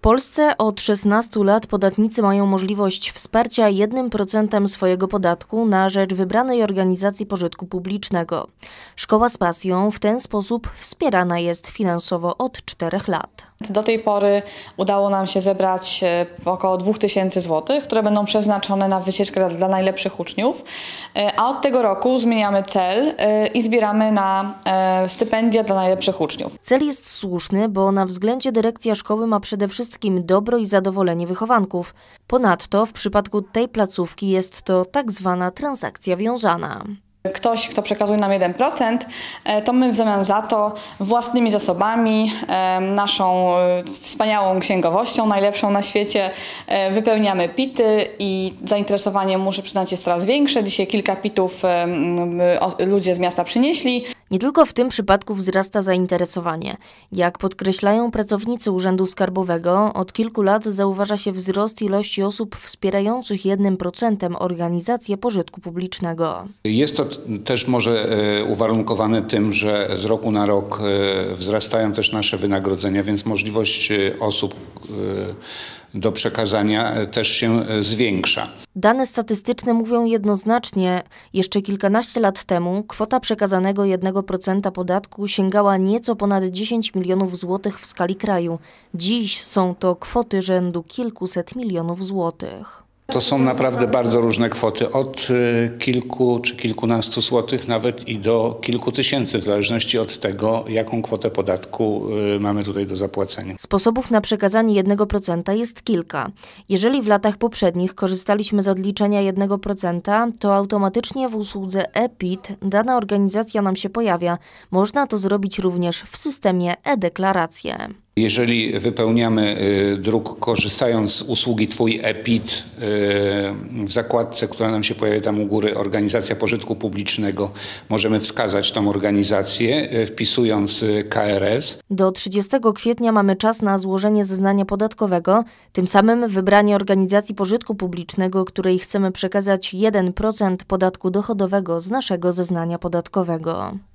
Polsce od 16 lat podatnicy mają możliwość wsparcia 1% swojego podatku na rzecz wybranej organizacji pożytku publicznego. Szkoła z pasją w ten sposób wspierana jest finansowo od 4 lat. Do tej pory udało nam się zebrać e, około 2000 zł, które będą przeznaczone na wycieczkę dla najlepszych uczniów. E, a od tego roku zmieniamy cel e, i zbieramy na stypendia dla najlepszych uczniów. Cel jest słuszny, bo na względzie dyrekcja szkoły ma przede wszystkim wszystkim dobro i zadowolenie wychowanków. Ponadto w przypadku tej placówki jest to tak zwana transakcja wiązana. Ktoś, kto przekazuje nam 1%, e, to my w zamian za to własnymi zasobami, e, naszą e, wspaniałą księgowością, najlepszą na świecie, wypełniamy pity i zainteresowanie, muszę przyznać, jest coraz większe. Dzisiaj kilka pitów ludzie z miasta przynieśli. Nie tylko w tym przypadku wzrasta zainteresowanie. Jak podkreślają pracownicy Urzędu Skarbowego, od kilku lat zauważa się wzrost ilości osób wspierających 1% organizację pożytku publicznego. Jest to też może e, uwarunkowane tym, że z roku na rok e, wzrastają też nasze wynagrodzenia, więc możliwość e, osób do przekazania e, też się e, zwiększa. Dane statystyczne mówią jednoznacznie, jeszcze kilkanaście lat temu kwota przekazanego 1% podatku sięgała nieco ponad 10 milionów złotych w skali kraju. Dziś są to kwoty rzędu kilkuset milionów złotych. To są naprawdę bardzo różne kwoty, od y, kilku czy kilkunastu złotych nawet i do kilku tysięcy, w zależności od tego, jaką kwotę podatku y, mamy tutaj do zapłacenia. Sposobów na przekazanie 1% jest kilka. Jeżeli w latach poprzednich korzystaliśmy z odliczenia 1%, to automatycznie w usłudze EPIT dana organizacja nam się pojawia. Można to zrobić również w systemie e-deklaracje. Jeżeli wypełniamy y, druk korzystając z usługi Twój EPIT y, w zakładce, która nam się pojawia tam u góry, organizacja pożytku publicznego, możemy wskazać tą organizację, y, wpisując KRS. Do 30 kwietnia mamy czas na złożenie zeznania podatkowego, tym samym wybranie organizacji pożytku publicznego, której chcemy przekazać 1% podatku dochodowego z naszego zeznania podatkowego.